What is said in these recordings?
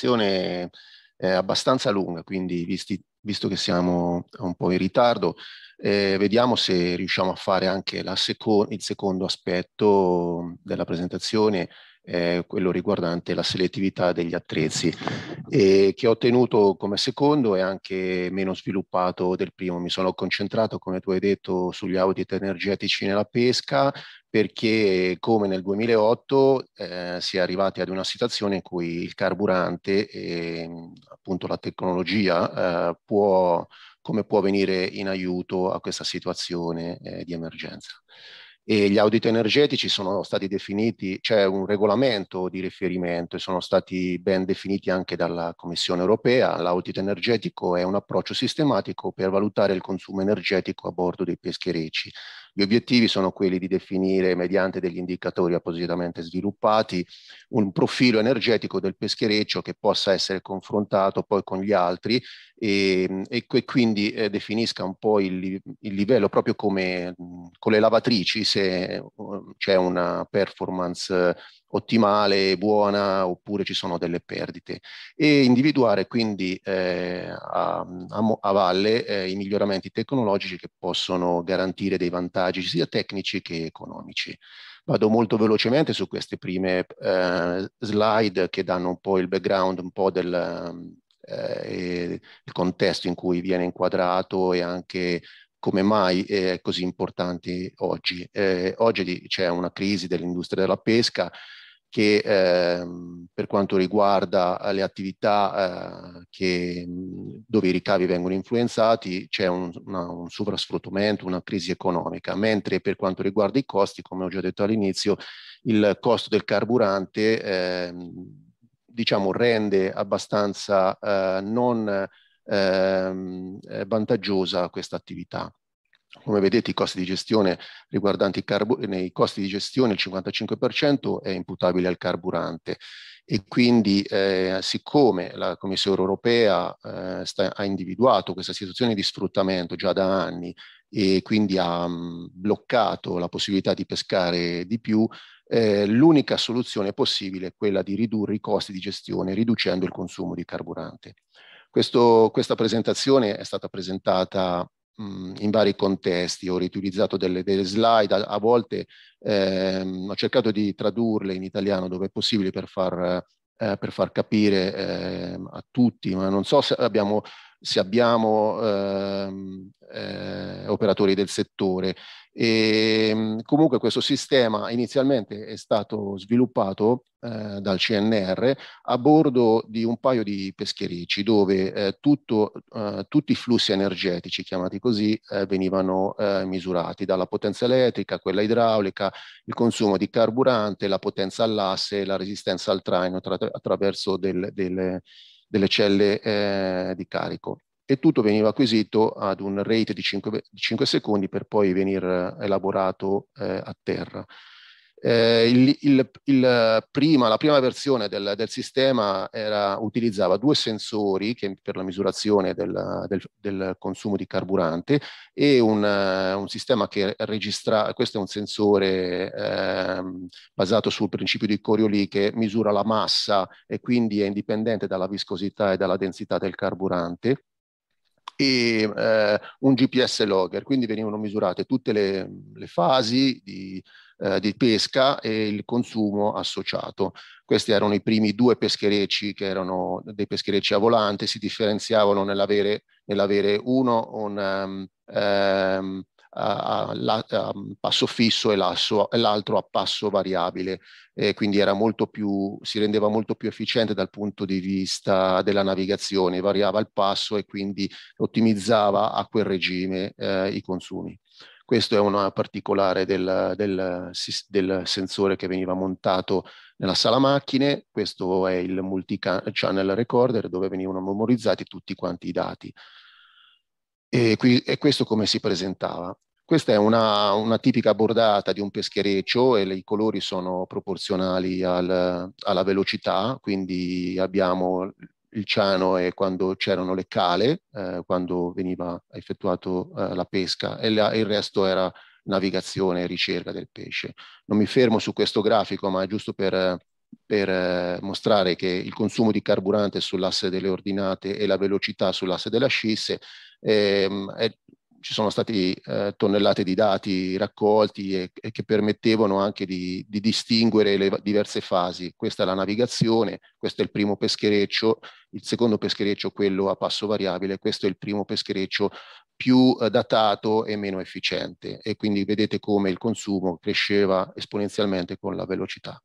presentazione è eh, abbastanza lunga, quindi visti, visto che siamo un po' in ritardo, eh, vediamo se riusciamo a fare anche seco il secondo aspetto della presentazione, eh, quello riguardante la selettività degli attrezzi, e che ho tenuto come secondo e anche meno sviluppato del primo. Mi sono concentrato, come tu hai detto, sugli audit energetici nella pesca, perché come nel 2008 eh, si è arrivati ad una situazione in cui il carburante e mm, appunto la tecnologia eh, può, come può venire in aiuto a questa situazione eh, di emergenza. E gli audit energetici sono stati definiti, c'è cioè un regolamento di riferimento e sono stati ben definiti anche dalla Commissione europea. L'audit energetico è un approccio sistematico per valutare il consumo energetico a bordo dei pescherecci gli obiettivi sono quelli di definire, mediante degli indicatori appositamente sviluppati, un profilo energetico del peschereccio che possa essere confrontato poi con gli altri e, e quindi eh, definisca un po' il, il livello proprio come mh, con le lavatrici se uh, c'è una performance ottimale, buona, oppure ci sono delle perdite. E individuare quindi eh, a, a, a, valle eh, i miglioramenti tecnologici che possono garantire dei vantaggi sia tecnici che economici. Vado molto velocemente su queste prime eh, slide che danno un po' il background, un po' del, eh, il contesto in cui viene inquadrato e anche come mai è così importante oggi. Eh, oggi c'è una crisi dell'industria della pesca che ehm, per quanto riguarda eh, le attività eh, che, mm, dove i ricavi vengono influenzati c'è un, una, un sovrasfruttamento, una crisi economica, mentre per quanto riguarda i costi, come ho già detto all'inizio, il costo del carburante ehm, diciamo, rende abbastanza eh, non ehm, eh, vantaggiosa questa attività. Come vedete i costi di gestione riguardanti i costi di gestione il 55% è imputabile al carburante e quindi eh, siccome la Commissione europea eh, sta, ha individuato questa situazione di sfruttamento già da anni e quindi ha mh, mm, bloccato la possibilità di pescare di più, eh, l'unica soluzione possibile è quella di ridurre i costi di gestione riducendo il consumo di carburante. Questo, questa presentazione è stata presentata in vari contesti, ho riutilizzato delle, delle slide, a, a volte ehm, ho cercato di tradurle in italiano dove è possibile per far, eh, per far capire eh, a tutti, ma non so se abbiamo, se abbiamo ehm, eh, operatori del settore, e, ehm, comunque questo sistema inizialmente è stato sviluppato eh, dal CNR a bordo di un paio di pescherici dove eh, tutto, eh, tutti i flussi energetici, chiamati così, eh, venivano eh, misurati dalla potenza elettrica, quella idraulica, il consumo di carburante, la potenza all'asse, la resistenza al traino tra attraverso del, delle, delle, celle eh, di carico e tutto veniva acquisito ad un rate di 5, 5 secondi per poi venire eh, elaborato eh, a terra. Eh, il, il, il prima, la prima versione del, del sistema era, utilizzava due sensori che, per la misurazione del, del, del consumo di carburante e un, eh, un, sistema che registra, questo è un sensore eh, basato sul principio di Coriolis che misura la massa e quindi è indipendente dalla viscosità e dalla densità del carburante e eh, un GPS logger, quindi venivano misurate tutte le, le fasi di, eh, di, pesca e il consumo associato. Questi erano i primi due pescherecci che erano dei pescherecci a volante, si differenziavano nell'avere, nell'avere uno un, um, um, a, la, a passo fisso e, l'asso, l'altro a passo variabile, e quindi era molto più, si rendeva molto più efficiente dal punto di vista della navigazione, variava il passo e quindi ottimizzava a quel regime eh, i consumi. Questo è una particolare del, del, del, sensore che veniva montato nella sala macchine, questo è il multi-channel recorder dove venivano memorizzati tutti quanti i dati. E, qui, e questo come si presentava? Questa è una, una, tipica bordata di un peschereccio e i colori sono proporzionali al, alla velocità, quindi abbiamo il ciano e quando c'erano le cale, eh, quando veniva effettuato eh, la pesca e la, il resto era navigazione e ricerca del pesce. Non mi fermo su questo grafico, ma è giusto per per eh, mostrare che il consumo di carburante sull'asse delle ordinate e la velocità sull'asse delle ascisse ehm, è, ci sono stati eh, tonnellate di dati raccolti e, e che permettevano anche di, di, distinguere le diverse fasi. Questa è la navigazione, questo è il primo peschereccio, il secondo peschereccio quello a passo variabile, questo è il primo peschereccio più eh, datato e meno efficiente e quindi vedete come il consumo cresceva esponenzialmente con la velocità.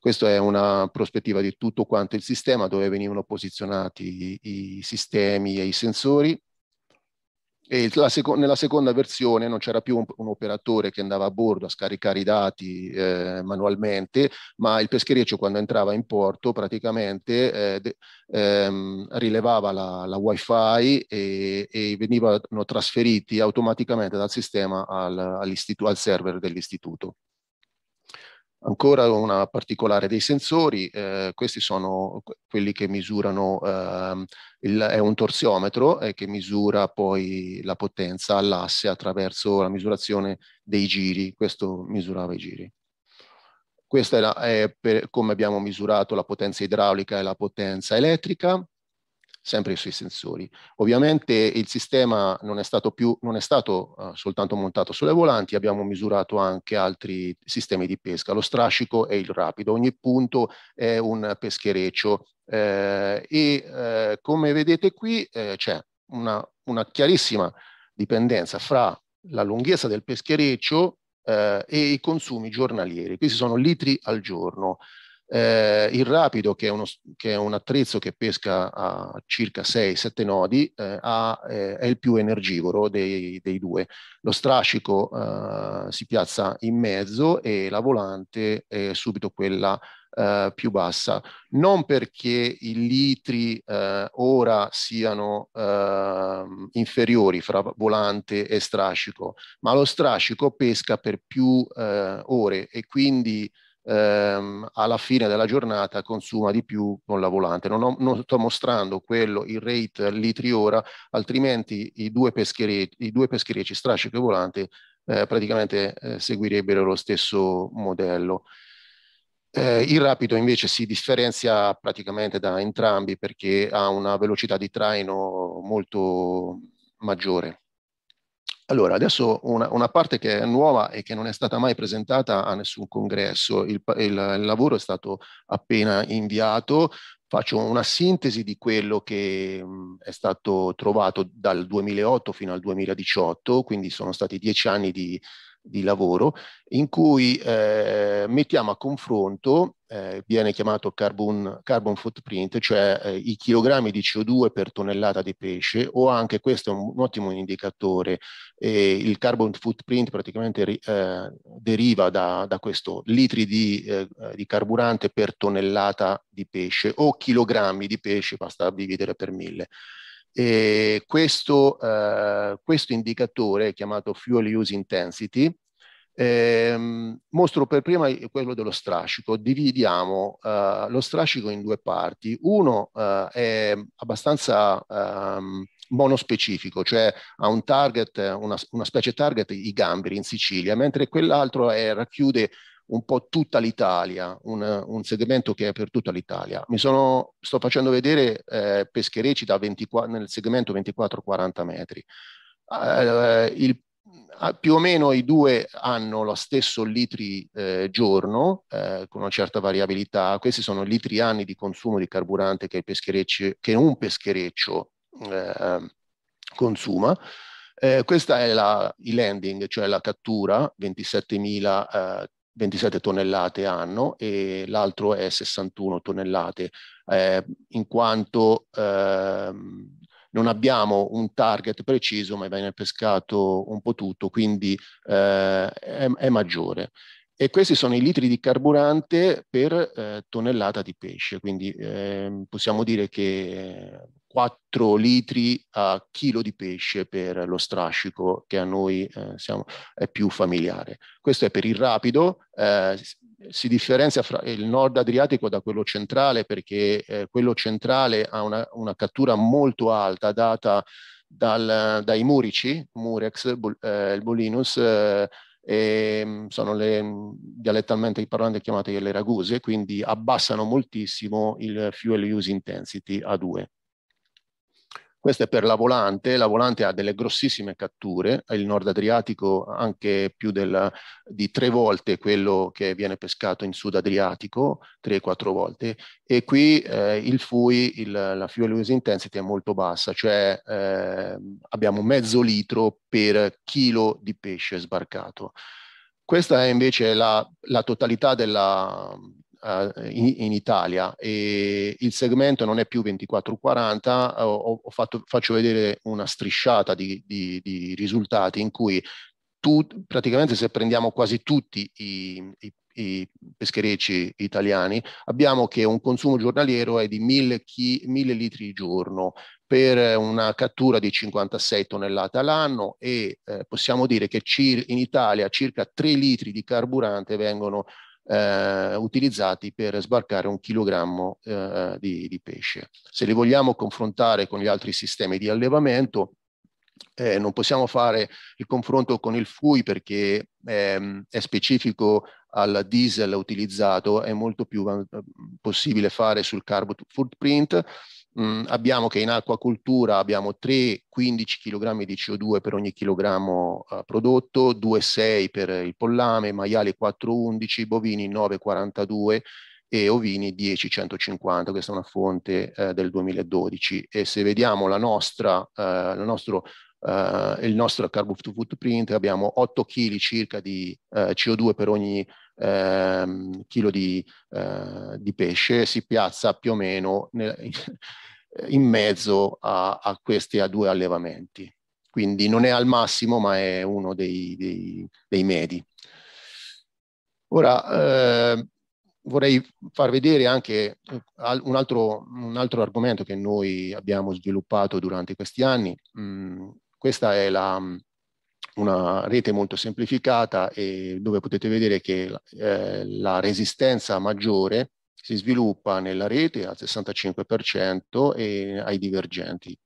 Questa è una prospettiva di tutto quanto il sistema, dove venivano posizionati i, i sistemi e i sensori. E seco nella seconda versione non c'era più un, un, operatore che andava a bordo a scaricare i dati eh, manualmente, ma il peschereccio quando entrava in porto praticamente eh, ehm, rilevava la, la wifi e, e, venivano trasferiti automaticamente dal sistema al, al server dell'istituto. Ancora una particolare dei sensori, eh, questi sono quelli che misurano, eh, il, è un torsiometro eh, che misura poi la potenza all'asse attraverso la misurazione dei giri, questo misurava i giri. Questa è, la, è per, come abbiamo misurato la potenza idraulica e la potenza elettrica, sempre sui sensori. Ovviamente il sistema non è stato, più, non è stato uh, soltanto montato sulle volanti, abbiamo misurato anche altri sistemi di pesca, lo strascico e il rapido. Ogni punto è un peschereccio eh, e eh, come vedete qui eh, c'è una, una, chiarissima dipendenza fra la lunghezza del peschereccio eh, e i consumi giornalieri. Questi sono litri al giorno. Eh, il rapido, che è, uno, che è, un attrezzo che pesca a circa 6-7 nodi, eh, ha, eh, è il più energivoro dei, dei due. Lo strascico eh, si piazza in mezzo e la volante è subito quella eh, più bassa. Non perché i litri eh, ora siano ehm, inferiori fra volante e strascico, ma lo strascico pesca per più ore e quindi ehm, alla fine della giornata consuma di più con la volante. Non, ho, non sto mostrando quello, il rate litri ora, altrimenti i due pescherecci, i due pescherecci strascico e volante eh, praticamente eh, seguirebbero lo stesso modello. Eh, il rapido invece si differenzia praticamente da entrambi perché ha una velocità di traino molto maggiore. Allora, adesso una, una, parte che è nuova e che non è stata mai presentata a nessun congresso, il, il, il lavoro è stato appena inviato, faccio una sintesi di quello che mh, è stato trovato dal 2008 fino al 2018, quindi sono stati dieci anni di, di lavoro in cui eh, mettiamo a confronto, eh, viene chiamato carbon, carbon footprint, cioè eh, i chilogrammi di CO2 per tonnellata di pesce o anche questo è un, un ottimo indicatore, eh, il carbon footprint praticamente eh, deriva da, da, questo litri di, eh, di, carburante per tonnellata di pesce o chilogrammi di pesce, basta dividere per mille. E questo, eh, questo indicatore, chiamato Fuel Use Intensity, eh, mostro per prima quello dello strascico. Dividiamo eh, lo strascico in due parti. Uno eh, è abbastanza ehm, monospecifico, cioè ha un target, una, una, specie target, i gamberi in Sicilia, mentre quell'altro racchiude un po' tutta l'Italia, un, un, segmento che è per tutta l'Italia. Mi sono, sto facendo vedere eh, pescherecci 24, nel segmento 24-40 metri. Eh, il, più o meno i due hanno lo stesso litri eh, giorno, eh, con una certa variabilità. Questi sono litri anni di consumo di carburante che, che un peschereccio ehm, consuma. Eh, questa è la, il landing, cioè la cattura, 27.000 eh, 27 tonnellate anno e l'altro è 61 tonnellate, eh, in quanto ehm, non abbiamo un target preciso, ma viene pescato un po' tutto, quindi eh, è, è, maggiore. E questi sono i litri di carburante per eh, tonnellata di pesce, quindi ehm, possiamo dire che 4 litri a chilo di pesce per lo strascico che a noi eh, siamo, è più familiare. Questo è per il rapido, eh, si differenzia fra il nord Adriatico da quello centrale perché eh, quello centrale ha una, una, cattura molto alta data dal, dai murici, murex, bul, eh, il bolinus, eh, e mm, sono le, mm, dialettalmente parlando chiamate le raguse, quindi abbassano moltissimo il fuel use intensity A2. Questo è per la Volante, la Volante ha delle grossissime catture, il Nord Adriatico anche più del, di tre volte quello che viene pescato in Sud Adriatico, tre, o quattro volte, e qui eh, il FUI, il, la fuel use intensity è molto bassa, cioè eh, abbiamo mezzo litro per chilo di pesce sbarcato. Questa è invece la, la totalità della, eh, in, in, Italia e il segmento non è più 24-40, eh, ho, ho fatto, faccio vedere una strisciata di, di, di risultati in cui tu, praticamente se prendiamo quasi tutti i, i, i pescherecci italiani, abbiamo che un consumo giornaliero è di 1000, chi, 1000 litri al giorno per una cattura di 56 tonnellate all'anno e eh, possiamo dire che in Italia circa 3 litri di carburante vengono eh, utilizzati per sbarcare un chilogrammo eh, di, di, pesce. Se li vogliamo confrontare con gli altri sistemi di allevamento, eh, non possiamo fare il confronto con il FUI perché ehm, è specifico al diesel utilizzato, è molto più eh, possibile fare sul carbon footprint, mh, mm, abbiamo che in acquacultura abbiamo 3-15 kg di CO2 per ogni chilogrammo eh, prodotto, 2,6 per il pollame, maiali 4,11, bovini 9,42 e ovini 10,150, questa è una fonte eh, del 2012. E se vediamo la nostra, eh, il nostro Uh, il nostro carbon footprint, abbiamo 8 kg circa di uh, eh, CO2 per ogni ehm, chilo di, eh, di, pesce si piazza più o meno nel, in mezzo a, a questi a due allevamenti. Quindi non è al massimo, ma è uno dei, dei, dei medi. Ora, eh, vorrei far vedere anche eh, un altro, un altro, argomento che noi abbiamo sviluppato durante questi anni. Mm, questa è la, una rete molto semplificata e dove potete vedere che eh, la resistenza maggiore si sviluppa nella rete al 65% e ai divergenti.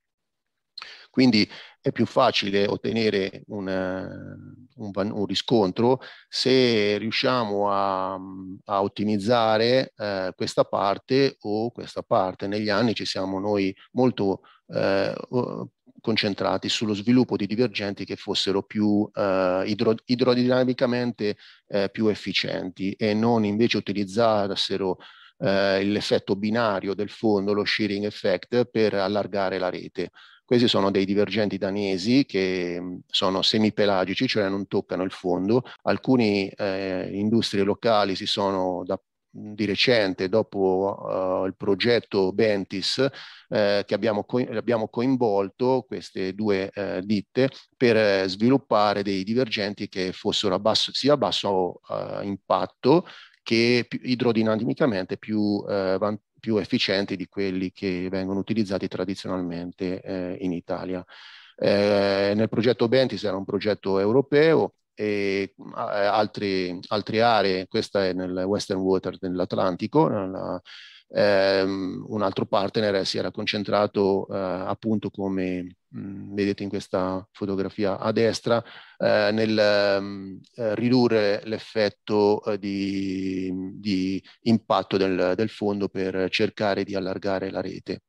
Quindi è più facile ottenere un, un, un riscontro se riusciamo a, a ottimizzare eh, questa parte o questa parte. Negli anni ci siamo noi molto eh, concentrati sullo sviluppo di divergenti che fossero più eh, idro idrodinamicamente eh, più efficienti e non invece utilizzassero eh, l'effetto binario del fondo, lo shearing effect, per allargare la rete. Questi sono dei divergenti danesi che mm, sono semipelagici, cioè non toccano il fondo. Alcune eh, industrie locali si sono da di recente, dopo uh, il progetto Bentis, eh, che abbiamo, co- abbiamo, coinvolto queste due eh, ditte per eh, sviluppare dei divergenti che fossero a basso, sia a basso uh, impatto che più, idrodinamicamente più, eh, van- più, efficienti di quelli che vengono utilizzati tradizionalmente in Italia. nel progetto Bentis era un progetto europeo, e eh, altri, altre aree, questa è nel Western Water dell'Atlantico, ehm, un altro partner si era concentrato eh, appunto come mh, mm, vedete in questa fotografia a destra eh, nel mh, ehm, eh, ridurre l'effetto eh, di, di, impatto del, del fondo per cercare di allargare la rete.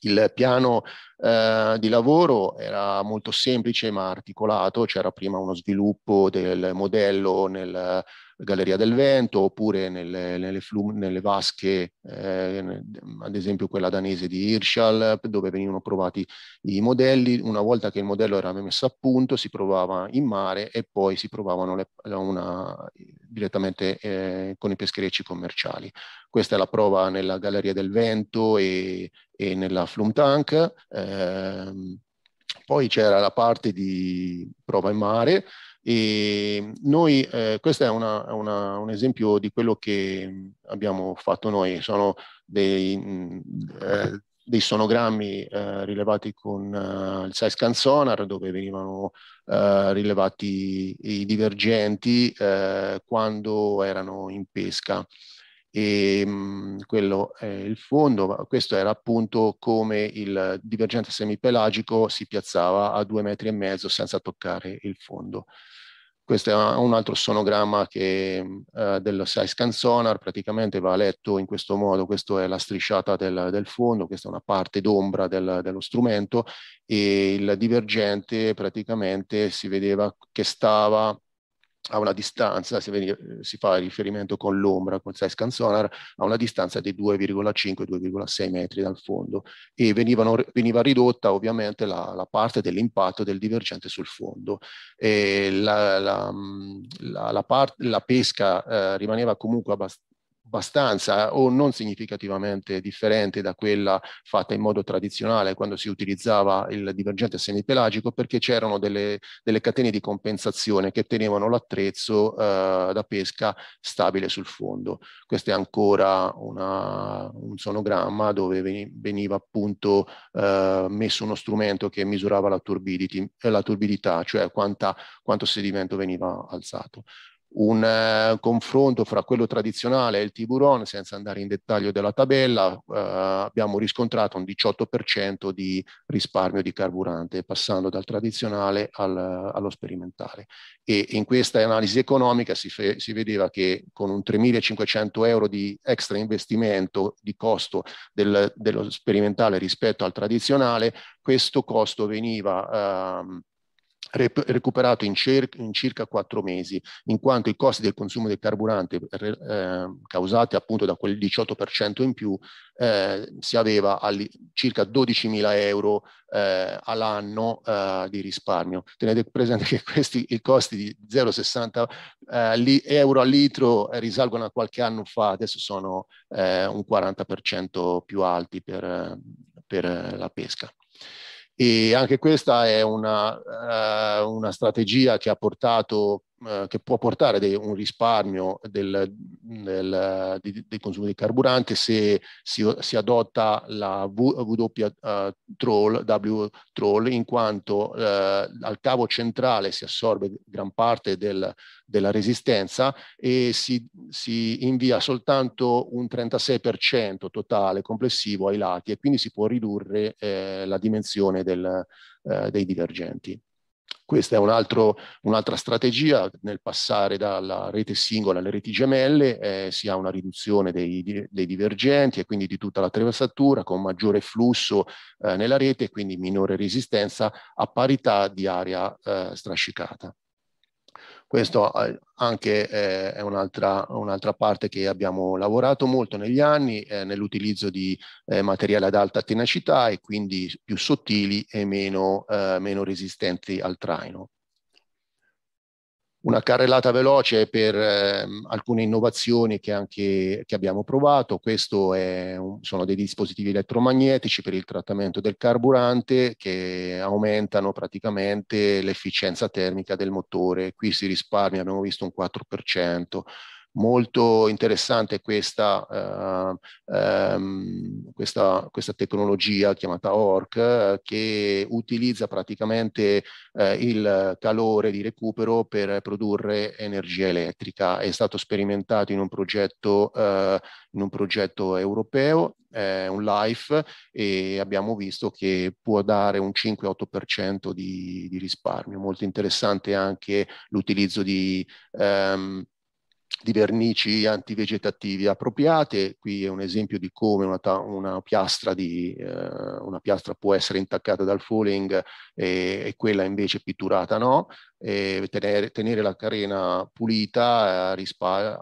Il piano eh, di lavoro era molto semplice ma articolato, c'era prima uno sviluppo del modello nel Galleria del Vento oppure nelle, nelle, nelle vasche, eh, ad esempio quella danese di Hirschal, dove venivano provati i modelli. Una volta che il modello era messo a punto si provava in mare e poi si provavano le, una, direttamente eh, con i pescherecci commerciali. Questa è la prova nella Galleria del Vento e, e nella Flumtank. Eh, poi c'era la parte di prova in mare, e ehm, noi, eh, questo è una, una, un esempio di quello che abbiamo fatto noi, sono dei, mh, eh, dei sonogrammi eh, rilevati con eh, il size scan sonar dove venivano eh, rilevati i divergenti eh, quando erano in pesca e ehm, mh, quello è il fondo, questo era appunto come il divergente semipelagico si piazzava a due metri e mezzo senza toccare il fondo. Questo è un altro sonogramma che, eh, del Seiscan Sonar, praticamente va letto in questo modo, questa è la strisciata del, del fondo, questa è una parte d'ombra del, dello strumento e il divergente praticamente si vedeva che stava a una distanza, se vedi, eh, si fa riferimento con l'ombra, con il scan sonar, a una distanza di 2,5-2,6 metri dal fondo e venivano, veniva ridotta ovviamente la, la parte dell'impatto del divergente sul fondo. La, la, mm, la, pesca eh, rimaneva comunque abbast- abbastanza o non significativamente differente da quella fatta in modo tradizionale quando si utilizzava il divergente semipelagico perché c'erano delle, delle, catene di compensazione che tenevano l'attrezzo eh, da pesca stabile sul fondo. Questo è ancora una, un sonogramma dove veniva appunto eh, messo uno strumento che misurava la, la turbidità, cioè quanta, quanto sedimento veniva alzato un uh, confronto fra quello tradizionale e il tiburon, senza andare in dettaglio della tabella, uh, abbiamo riscontrato un 18% di risparmio di carburante, passando dal tradizionale al, allo sperimentale. E in questa analisi economica si, fe- si vedeva che con un 3.500 euro di extra investimento di costo del, dello sperimentale rispetto al tradizionale, questo costo veniva... Uh, recuperato in, in, circa quattro mesi, in quanto i costi del consumo del carburante eh, causati appunto da quel 18% in più eh, si aveva circa 12.000 euro eh, all'anno eh, di risparmio. Tenete presente che questi i costi di 0,60 eh, euro al litro eh, risalgono a qualche anno fa, adesso sono un 40% più alti per, per la pesca e anche questa è una, eh, una strategia che ha portato eh, che può portare dei, un risparmio del, del, di, dei consumi di carburante se si, si adotta la W uh, eh, troll, w troll in quanto eh, al cavo centrale si assorbe gran parte del, della resistenza e si, si invia soltanto un 36% totale complessivo ai lati e quindi si può ridurre eh, la dimensione del, eh, dei divergenti. Questa è un altro, un'altra strategia nel passare dalla rete singola alle reti gemelle, eh, si ha una riduzione dei, dei, divergenti e quindi di tutta la attraversatura con maggiore flusso eh, nella rete e quindi minore resistenza a parità di area eh, strascicata. Questo eh, anche eh, è un'altra, un'altra parte che abbiamo lavorato molto negli anni eh, nell'utilizzo di eh, materiale ad alta tenacità e quindi più sottili e meno, eh, meno resistenti al traino una carrellata veloce per eh, alcune innovazioni che, anche, che abbiamo provato. Questi sono dei dispositivi elettromagnetici per il trattamento del carburante che aumentano praticamente l'efficienza termica del motore. Qui si risparmia, abbiamo visto un 4% molto interessante questa, eh, ehm, questa, questa tecnologia chiamata ORC eh, che utilizza praticamente eh, il calore di recupero per produrre energia elettrica. È stato sperimentato in un progetto, eh, in un progetto europeo eh, un life e abbiamo visto che può dare un 5-8% di, di risparmio. Molto interessante anche l'utilizzo di, um, di vernici antivegetativi appropriate. Qui è un esempio di come una, una, piastra, di, eh, una piastra, può essere intaccata dal fouling e, e quella invece pitturata no. Tenere, tenere, la carena pulita eh,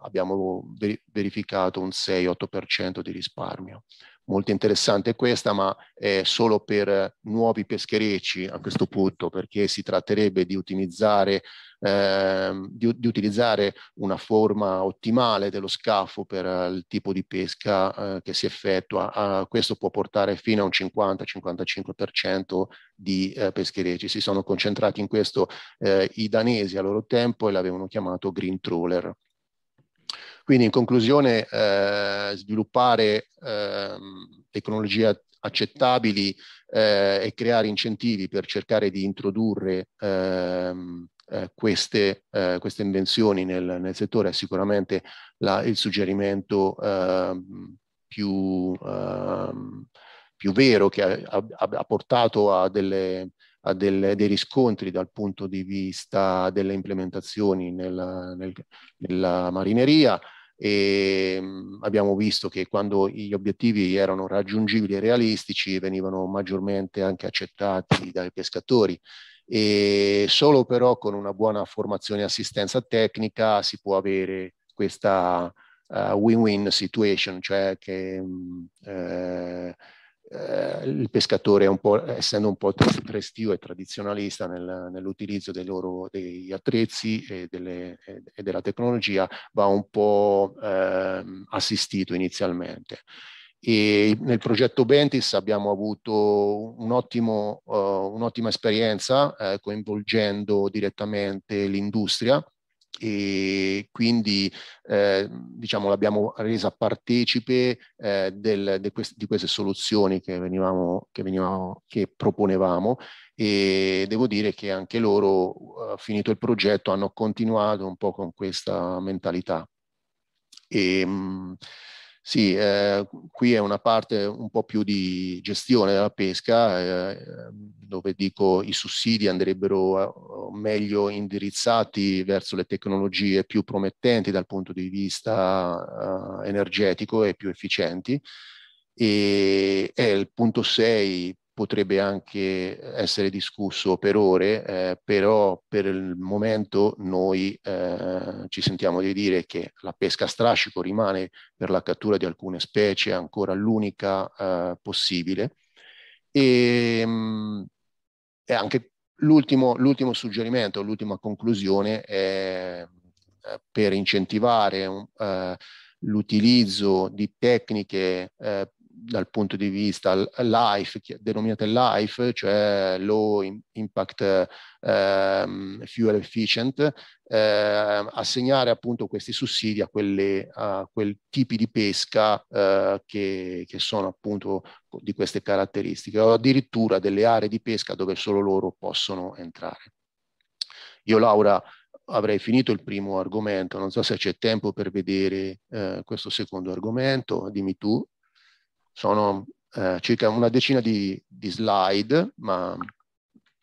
abbiamo verificato un 6-8% di risparmio molto interessante questa, ma è solo per eh, nuovi pescherecci a questo punto, perché si tratterebbe di utilizzare, eh, di, di utilizzare una forma ottimale dello scafo per eh, il tipo di pesca eh, che si effettua. Uh, questo può portare fino a un 50-55% di eh, pescherecci. Si sono concentrati in questo eh, i danesi a loro tempo e l'avevano chiamato green trawler. Quindi in conclusione eh, sviluppare eh, tecnologie accettabili eh, e creare incentivi per cercare di introdurre ehm, eh, queste, eh, queste, invenzioni nel, nel, settore è sicuramente la, il suggerimento ehm, più, ehm, più, vero che ha, ha, ha portato a delle, a delle, dei riscontri dal punto di vista delle implementazioni nella, nel, nella marineria e ehm, abbiamo visto che quando gli obiettivi erano raggiungibili e realistici venivano maggiormente anche accettati dai pescatori e solo però con una buona formazione e assistenza tecnica si può avere questa eh, win-win uh, situation, cioè che uh, eh, il pescatore, un essendo un po' restio e tradizionalista nel, nell'utilizzo dei loro degli attrezzi e, delle, e, della tecnologia, va un po' eh, assistito inizialmente. E nel progetto Bentis abbiamo avuto eh, un'ottima uh, un esperienza eh, coinvolgendo direttamente l'industria e quindi eh, diciamo l'abbiamo resa partecipe eh, del, de quest di queste soluzioni che, venivamo, che, venivamo, che proponevamo e devo dire che anche loro, eh, finito il progetto, hanno continuato un po' con questa mentalità. E, ehm, mh, sì, eh, qui è una parte un po' più di gestione della pesca, eh, dove dico i sussidi andrebbero eh, meglio indirizzati verso le tecnologie più promettenti dal punto di vista eh, energetico e più efficienti. E è il punto 6 potrebbe anche eh, essere discusso per ore, eh, però per il momento noi eh, ci sentiamo di dire che la pesca a strascico rimane per la cattura di alcune specie ancora l'unica eh, possibile. Ehm, e, mh, è anche l'ultimo, l'ultimo suggerimento, l'ultima conclusione è eh, per incentivare un, eh, l'utilizzo di tecniche eh, dal punto di vista life, denominate life, cioè low impact um, fuel efficient, eh, assegnare appunto questi sussidi a, quelle, a quel tipi di pesca eh, che, che, sono appunto di queste caratteristiche, o addirittura delle aree di pesca dove solo loro possono entrare. Io Laura avrei finito il primo argomento, non so se c'è tempo per vedere eh, questo secondo argomento, dimmi tu sono eh, circa una decina di, di, slide, ma...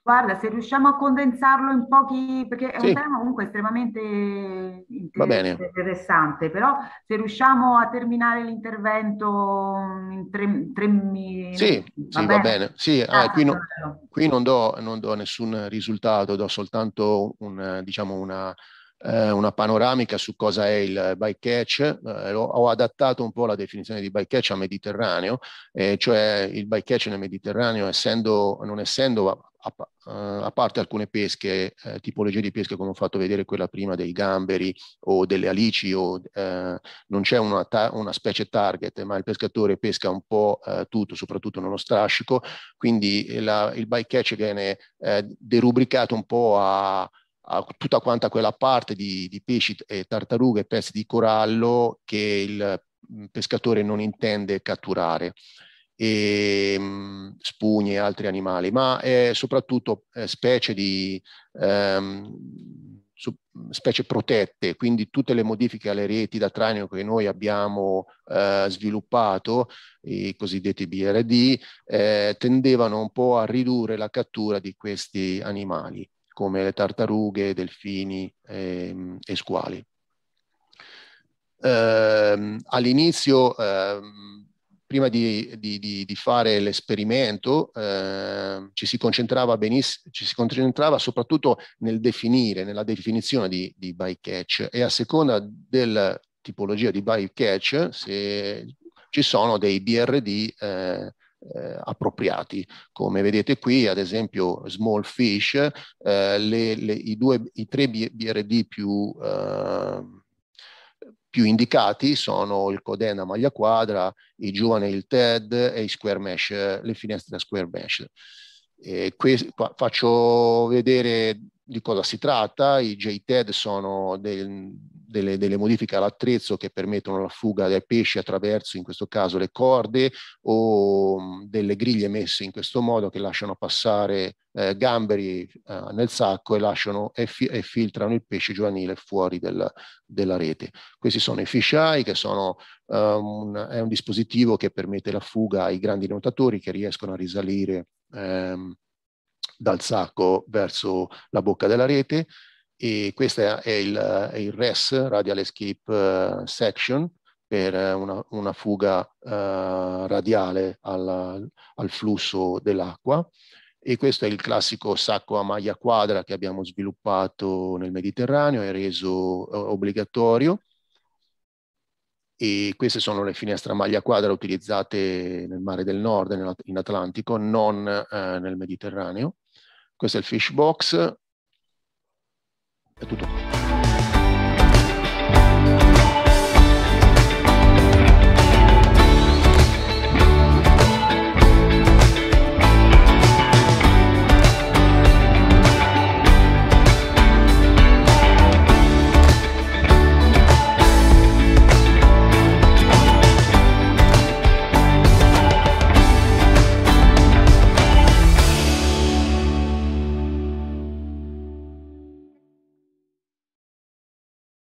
Guarda, se riusciamo a condensarlo in pochi, perché è sì. un tema comunque estremamente interessante, interessante, però se riusciamo a terminare l'intervento in tre, tre minuti... Sì, va, sì, bene? va bene. Sì, eh, ah, eh, qui, non, qui non, do, non, do, nessun risultato, do soltanto un, diciamo una, eh, una panoramica su cosa è il bycatch, eh, ho adattato un po' la definizione di catch a Mediterraneo, eh, cioè il catch nel Mediterraneo essendo, non essendo a, eh, a, parte alcune pesche, eh, tipologie di pesche come ho fatto vedere quella prima dei gamberi o delle alici, o, eh, non c'è una, una, specie target, ma il pescatore pesca un po' eh, tutto, soprattutto nello strascico, quindi la, il catch viene eh, derubricato un po' a, a tutta quanta quella parte di, di pesci e tartarughe e pezzi di corallo che il mm, pescatore non intende catturare, e, ehm, mh, spugne e altri animali, ma è soprattutto eh, specie, di, ehm, specie protette, quindi tutte le modifiche alle reti da traino che noi abbiamo eh, sviluppato, i cosiddetti BRD, eh, tendevano un po' a ridurre la cattura di questi animali come le tartarughe, delfini e, ehm, e squali. Eh, all'inizio, eh, prima di, di, di, di fare l'esperimento, eh, ci, si concentrava ci si concentrava soprattutto nel definire, nella definizione di, di bycatch e a seconda della tipologia di bycatch, se ci sono dei BRD eh, eh, appropriati. Come vedete qui, ad esempio, Small Fish, eh, le, le, i, due, i, tre BRD più, eh, più, indicati sono il Codena maglia quadra, i Giovane il TED e mesh, le finestre a square mesh. E qua, faccio vedere di cosa si tratta, i JTED sono del, delle, delle, modifiche all'attrezzo che permettono la fuga dai pesci attraverso, in questo caso, le corde o mm, delle griglie messe in questo modo che lasciano passare eh, gamberi eh, nel sacco e, lasciano, e, fi, e, filtrano il pesce giovanile fuori del, della rete. Questi sono i fisheye, che sono, eh, un, è un dispositivo che permette la fuga ai grandi nuotatori che riescono a risalire ehm, dal sacco verso la bocca della rete e questo è il, è il RES, Radial Escape uh, Section, per eh, una, una fuga uh, radiale al, al flusso dell'acqua e questo è il classico sacco a maglia quadra che abbiamo sviluppato nel Mediterraneo e reso uh, obbligatorio e queste sono le finestre a maglia quadra utilizzate nel mare del nord, in Atlantico, non eh, nel Mediterraneo. Questo è il fish box. È tutto qua.